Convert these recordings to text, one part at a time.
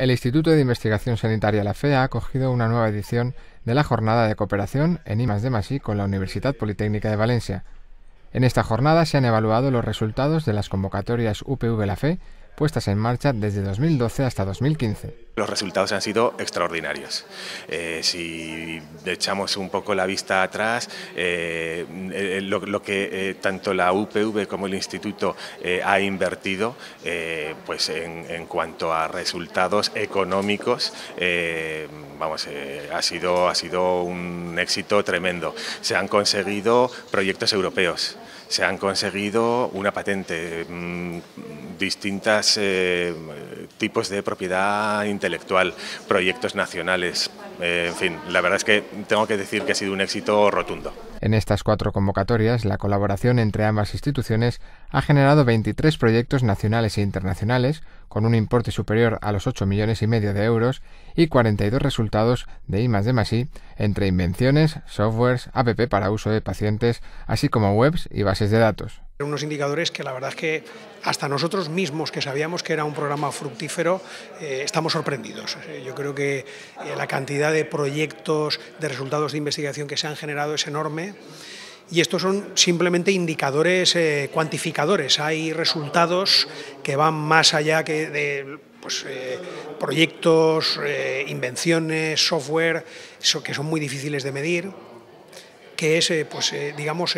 el Instituto de Investigación Sanitaria La Fe ha acogido una nueva edición de la jornada de cooperación en IMAS de Masí con la Universidad Politécnica de Valencia. En esta jornada se han evaluado los resultados de las convocatorias UPV La FE puestas en marcha desde 2012 hasta 2015. Los resultados han sido extraordinarios. Eh, si echamos un poco la vista atrás, eh, eh, lo, que tanto la UPV como el Instituto ha invertido pues en, cuanto a resultados económicos, vamos, ha, sido, ha sido un éxito tremendo. Se han conseguido proyectos europeos se han conseguido una patente, mm, distintos eh, tipos de propiedad intelectual, proyectos nacionales. Eh, en fin, la verdad es que tengo que decir que ha sido un éxito rotundo. En estas cuatro convocatorias, la colaboración entre ambas instituciones ha generado 23 proyectos nacionales e internacionales, con un importe superior a los 8 millones y medio de euros, y 42 resultados de I de entre invenciones, softwares, app para uso de pacientes, así como webs y bases de datos. Unos indicadores que la verdad es que hasta nosotros mismos que sabíamos que era un programa fructífero, eh, estamos sorprendidos. Eh, yo creo que eh, la cantidad de proyectos, de resultados de investigación que se han generado es enorme. Y estos son simplemente indicadores cuantificadores. Hay resultados que van más allá que de pues, proyectos, invenciones, software, que son muy difíciles de medir, que es, pues, digamos,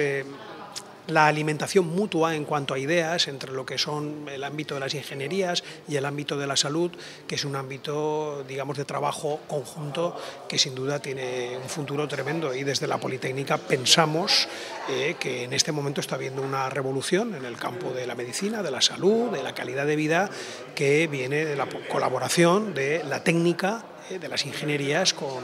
la alimentación mutua en cuanto a ideas entre lo que son el ámbito de las ingenierías y el ámbito de la salud, que es un ámbito, digamos, de trabajo conjunto que sin duda tiene un futuro tremendo. Y desde la Politécnica pensamos eh, que en este momento está habiendo una revolución en el campo de la medicina, de la salud, de la calidad de vida, que viene de la colaboración de la técnica, eh, de las ingenierías con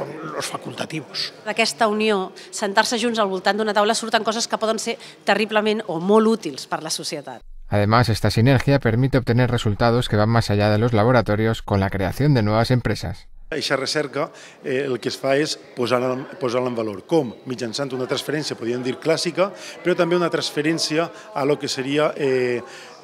con los facultativos. D'aquesta unió, sentar-se junts al voltant d'una taula surten coses que poden ser terriblement o molt útils per la societat. Además, esta sinergia permite obtener resultados que van más allá de los laboratorios con la creación de nuevas empresas. Eixa recerca eh, el que es fa és posar-la posar en valor. Com? Mitjançant una transferència, podríem dir clàssica, però també una transferència a lo que seria eh,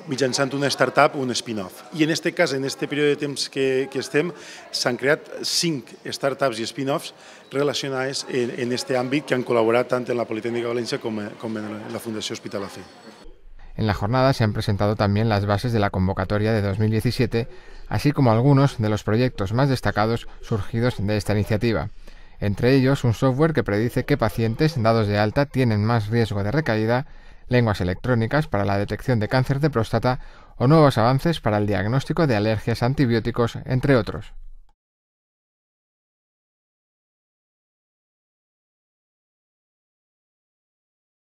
mitjançant una startup o un spin-off. I en aquest cas, en aquest període de temps que, que estem, s'han creat cinc startups i spin-offs relacionades en aquest àmbit que han col·laborat tant en la Politécnica de València com, eh, com en la Fundació Hospital Afer. En la jornada se han presentado también las bases de la convocatoria de 2017, así como algunos de los proyectos más destacados surgidos de esta iniciativa. Entre ellos, un software que predice qué pacientes dados de alta tienen más riesgo de recaída, lenguas electrónicas para la detección de cáncer de próstata o nuevos avances para el diagnóstico de alergias a antibióticos, entre otros.